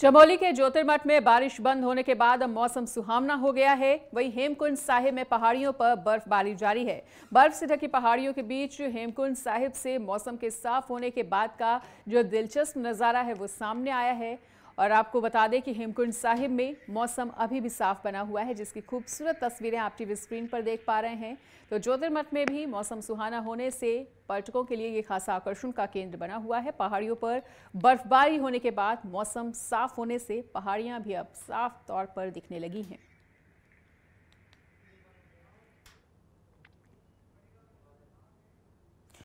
चमोली के ज्योतिर्मठ में बारिश बंद होने के बाद अब मौसम सुहावना हो गया है वहीं हेमकुंड साहिब में पहाड़ियों पर बर्फबारी जारी है बर्फ से ढकी पहाड़ियों के बीच हेमकुंड साहिब से मौसम के साफ होने के बाद का जो दिलचस्प नज़ारा है वो सामने आया है और आपको बता दें कि हेमकुंड साहिब में मौसम अभी भी साफ बना हुआ है जिसकी खूबसूरत तस्वीरें आप टीवी स्क्रीन पर देख पा रहे हैं तो ज्योतिर्मठ में भी मौसम सुहाना होने से पर्यटकों के लिए ये खासा आकर्षण का केंद्र बना हुआ है पहाड़ियों पर बर्फबारी होने के बाद मौसम साफ होने से पहाड़ियाँ भी अब साफ तौर पर दिखने लगी हैं